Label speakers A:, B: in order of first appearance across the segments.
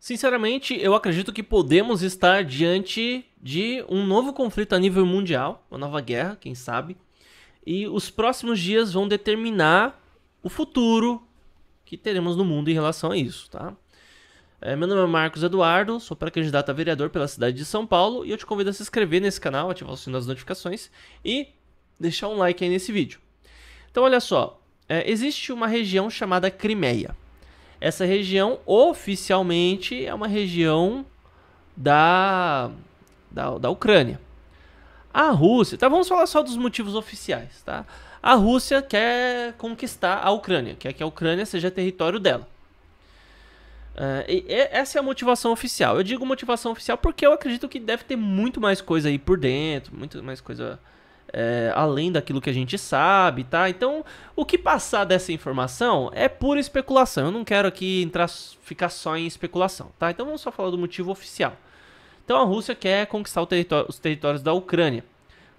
A: Sinceramente, eu acredito que podemos estar diante de um novo conflito a nível mundial, uma nova guerra, quem sabe. E os próximos dias vão determinar o futuro que teremos no mundo em relação a isso, tá? É, meu nome é Marcos Eduardo, sou pré-candidato a vereador pela cidade de São Paulo e eu te convido a se inscrever nesse canal, ativar o sino das notificações e deixar um like aí nesse vídeo. Então, olha só, é, existe uma região chamada Crimeia. Essa região oficialmente é uma região da, da, da Ucrânia. A Rússia, tá? Vamos falar só dos motivos oficiais, tá? A Rússia quer conquistar a Ucrânia, quer que a Ucrânia seja território dela. Uh, essa é a motivação oficial. Eu digo motivação oficial porque eu acredito que deve ter muito mais coisa aí por dentro, muito mais coisa é, além daquilo que a gente sabe, tá? Então, o que passar dessa informação é pura especulação. Eu não quero aqui entrar, ficar só em especulação, tá? Então vamos só falar do motivo oficial. Então a Rússia quer conquistar território, os territórios da Ucrânia.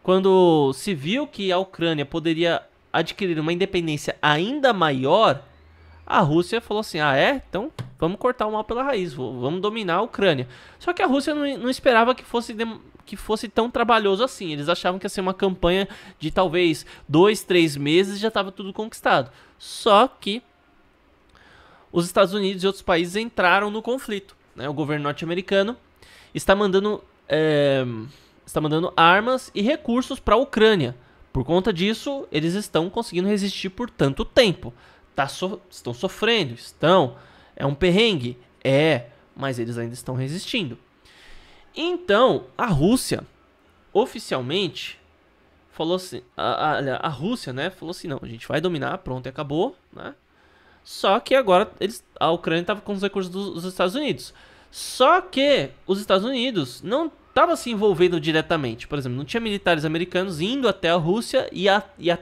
A: Quando se viu que a Ucrânia poderia adquirir uma independência ainda maior, a Rússia falou assim: ah, é? Então vamos cortar o mal pela raiz, vamos dominar a Ucrânia. Só que a Rússia não, não esperava que fosse, que fosse tão trabalhoso assim. Eles achavam que ia ser uma campanha de talvez dois, três meses e já estava tudo conquistado. Só que os Estados Unidos e outros países entraram no conflito. Né? O governo norte-americano está mandando. É, está mandando armas e recursos para a Ucrânia. Por conta disso, eles estão conseguindo resistir por tanto tempo tá so, estão sofrendo, estão. É um perrengue? É, mas eles ainda estão resistindo. Então, a Rússia oficialmente falou assim, a, a, a, Rússia, né, falou assim, não, a gente vai dominar, pronto, acabou, né? Só que agora eles, a Ucrânia estava com os recursos dos, dos Estados Unidos. Só que os Estados Unidos não estava se envolvendo diretamente. Por exemplo, não tinha militares americanos indo até a Rússia e, a, e eh,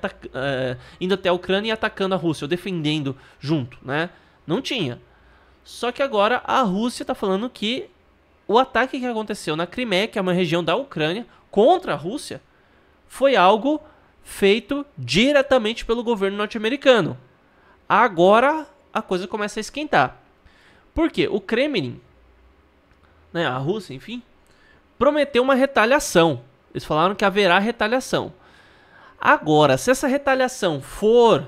A: indo até a Ucrânia e atacando a Rússia, ou defendendo junto, né? Não tinha. Só que agora a Rússia está falando que o ataque que aconteceu na Crimeia, que é uma região da Ucrânia, contra a Rússia, foi algo feito diretamente pelo governo norte-americano. Agora a coisa começa a esquentar. Por quê? O Kremlin, né, a Rússia, enfim, prometeu uma retaliação. Eles falaram que haverá retaliação. Agora, se essa retaliação for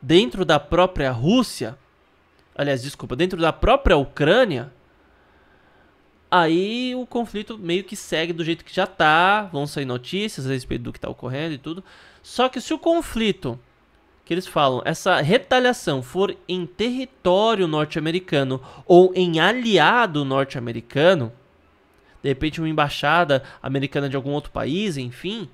A: dentro da própria Rússia, aliás, desculpa, dentro da própria Ucrânia, aí o conflito meio que segue do jeito que já tá, vão sair notícias a respeito do que tá ocorrendo e tudo. Só que se o conflito que eles falam, essa retaliação for em território norte-americano ou em aliado norte-americano, de repente uma embaixada americana de algum outro país, enfim.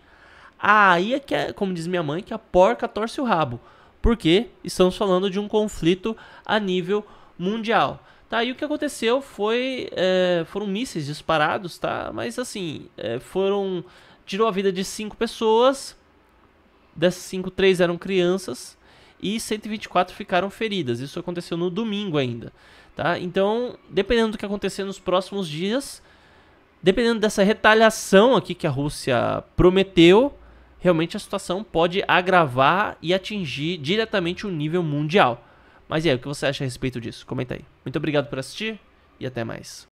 A: Aí é que, é, como diz minha mãe, que a porca torce o rabo. Porque estamos falando de um conflito a nível mundial. Tá, e o que aconteceu foi. É, foram mísseis disparados, tá? Mas assim, é, foram. Tirou a vida de cinco pessoas. Dessas cinco, três eram crianças. E 124 ficaram feridas. Isso aconteceu no domingo ainda. Tá? Então, dependendo do que acontecer nos próximos dias, dependendo dessa retaliação aqui que a Rússia prometeu, realmente a situação pode agravar e atingir diretamente o nível mundial. Mas e aí, o que você acha a respeito disso? Comenta aí. Muito obrigado por assistir e até mais.